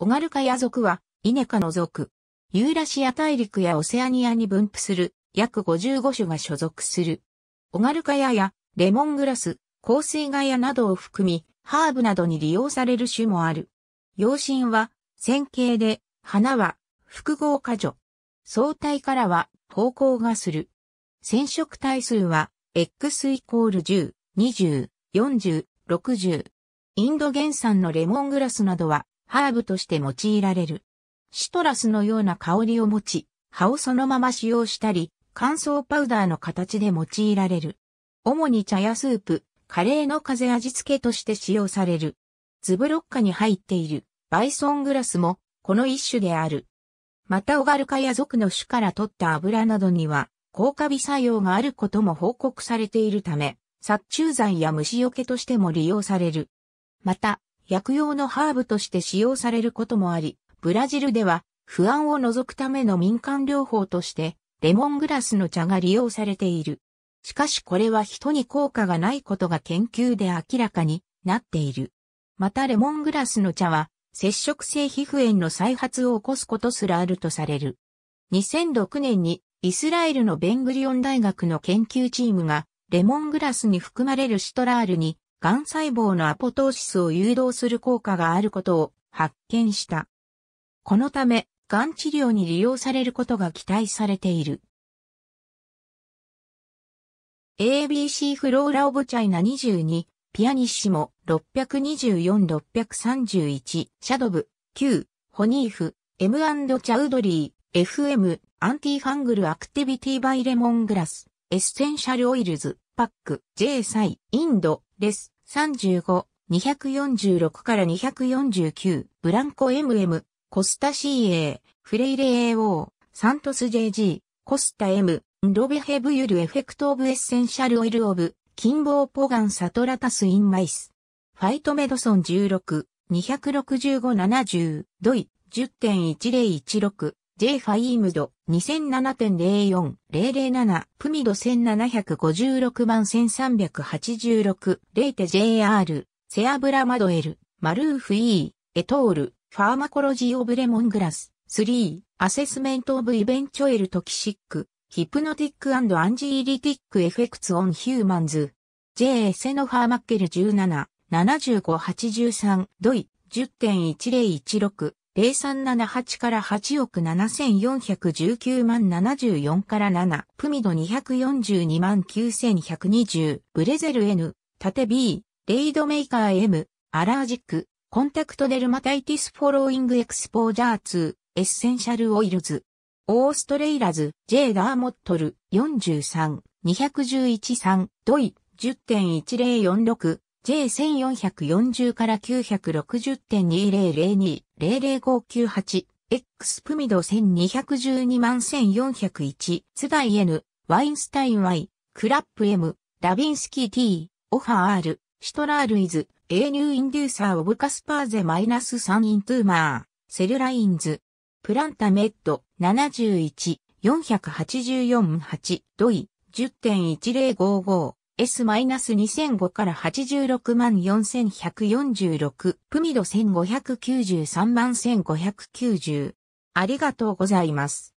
オガルカヤ族は、イネ科の族。ユーラシア大陸やオセアニアに分布する約55種が所属する。オガルカヤやレモングラス、香水ガヤなどを含み、ハーブなどに利用される種もある。養身は線形で、花は複合果樹。相対からは方向がする。染色体数は X イコール10、20、40、60。インド原産のレモングラスなどはハーブとして用いられる。シトラスのような香りを持ち、葉をそのまま使用したり、乾燥パウダーの形で用いられる。主に茶やスープ、カレーの風味付けとして使用される。ズブロッカに入っているバイソングラスもこの一種である。またオガルカや族の種から取った油などには高カ微作用があることも報告されているため、殺虫剤や虫除けとしても利用される。また、薬用のハーブとして使用されることもあり、ブラジルでは不安を除くための民間療法としてレモングラスの茶が利用されている。しかしこれは人に効果がないことが研究で明らかになっている。またレモングラスの茶は接触性皮膚炎の再発を起こすことすらあるとされる。2006年にイスラエルのベングリオン大学の研究チームがレモングラスに含まれるシトラールに癌細胞のアポトーシスを誘導する効果があることを発見した。このため、癌治療に利用されることが期待されている。ABC フローラオブチャイナ22、ピアニッシモ624-631、シャドブ、Q、ホニーフ、M& チャウドリー、FM、アンティファングルアクティビティバイレモングラス、エッセンシャルオイルズ。パック、J サイ、インド、レス、35、246から249、ブランコ MM、コスタ CA、フレイレ AO、サントス JG、コスタ M、ロベヘブユルエフェクトオブエッセンシャルオイルオブ、キンボーポガンサトラタスインマイス。ファイトメドソン16、26570、ドイ、10.1016、J ファイームド2007.04007プミド1756番1386レーテ JR セアブラマドエルマルーフ E エトールファーマコロジーオブレモングラス3アセスメントオブイベンチョエルトキシックヒプノティックアンジーリティックエフェクツオンヒューマンズ J エセノファーマッケル17 7583ドイ10.1016 0378から8億7419万74から7、プミド242万9120、ブレゼル N、縦 B、レイドメーカー M、アラージック、コンタクトデルマタイティスフォローイングエクスポージャー2、エッセンシャルオイルズ、オーストレイラズ、J ダーモットル、43、211-3、ドイ、10.1046、J1440 から960.2002005998 X プミド1212万1401ツダイ N ワインスタイン Y クラップ M ラビンスキー T オファー R シトラールイズ A ニューインデューサーオブカスパーゼマイナス3イントゥーマーセルラインズプランタメッド71 484-8ドイ10.1055 S-2005 から86万4146、プミド1593万1590。ありがとうございます。